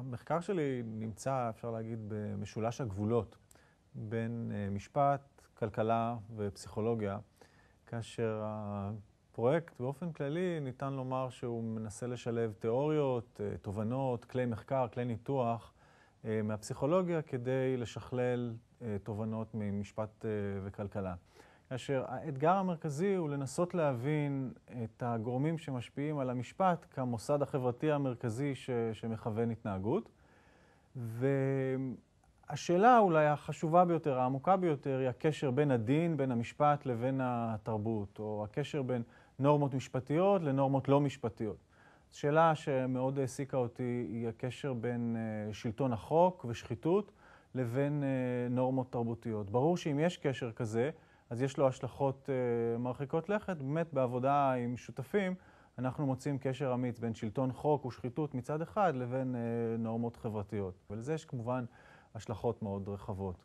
המחקר שלי נמצא, אפשר להגיד, במשולש הגבולות בין אה, משפט, כלכלה ופסיכולוגיה, כאשר הפרויקט באופן כללי ניתן לומר שהוא מנסה לשלב תיאוריות, אה, תובנות, כלי מחקר, כלי ניתוח אה, מהפסיכולוגיה כדי לשכלל תובנות ממשפט וכלכלה. כאשר האתגר המרכזי הוא לנסות להבין את הגורמים שמשפיעים על המשפט כמוסד החברתי המרכזי ש... שמכוון התנהגות. והשאלה אולי החשובה ביותר, העמוקה ביותר, היא הקשר בין הדין, בין המשפט לבין התרבות, או הקשר בין נורמות משפטיות לנורמות לא משפטיות. שאלה שמאוד העסיקה אותי היא הקשר בין אה, שלטון החוק ושחיתות לבין אה, נורמות תרבותיות. ברור שאם יש קשר כזה, אז יש לו השלכות אה, מרחיקות לכת. באמת, בעבודה עם שותפים, אנחנו מוצאים קשר אמיץ בין שלטון חוק ושחיתות מצד אחד לבין אה, נורמות חברתיות. ולזה יש כמובן השלכות מאוד רחבות.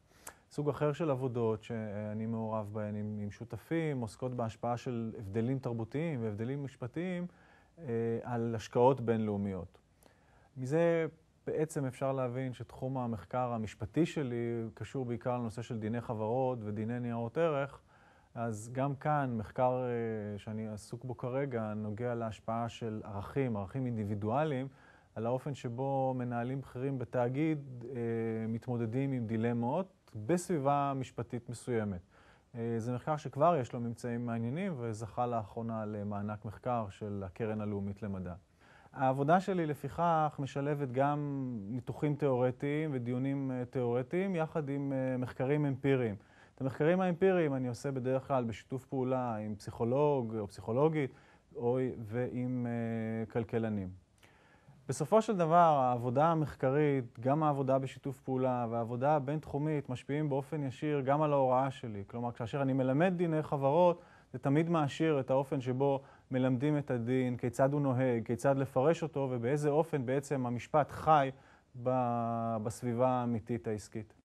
סוג אחר של עבודות שאני מעורב בהן עם, עם שותפים, עוסקות בהשפעה של הבדלים תרבותיים והבדלים משפטיים אה, על השקעות בינלאומיות. מזה בעצם אפשר להבין שתחום המחקר המשפטי שלי קשור בעיקר לנושא של דיני חברות ודיני ניירות ערך, אז גם כאן מחקר אה, שאני עסוק בו כרגע נוגע להשפעה של ערכים, ערכים אינדיבידואליים, על האופן שבו מנהלים בכירים בתאגיד אה, מתמודדים עם דילמות בסביבה משפטית מסוימת. אה, זה מחקר שכבר יש לו ממצאים מעניינים וזכה לאחרונה למענק מחקר של הקרן הלאומית למדע. העבודה שלי לפיכך משלבת גם ניתוחים תיאורטיים ודיונים אה, תיאורטיים יחד עם אה, מחקרים אמפיריים. את המחקרים האמפיריים אני עושה בדרך כלל בשיתוף פעולה עם פסיכולוג או פסיכולוגית או, ועם אה, כלכלנים. בסופו של דבר העבודה המחקרית, גם העבודה בשיתוף פעולה והעבודה הבינתחומית משפיעים באופן ישיר גם על ההוראה שלי. כלומר, כאשר אני מלמד דיני חברות, זה תמיד מעשיר את האופן שבו מלמדים את הדין, כיצד הוא נוהג, כיצד לפרש אותו ובאיזה אופן בעצם המשפט חי בסביבה האמיתית העסקית.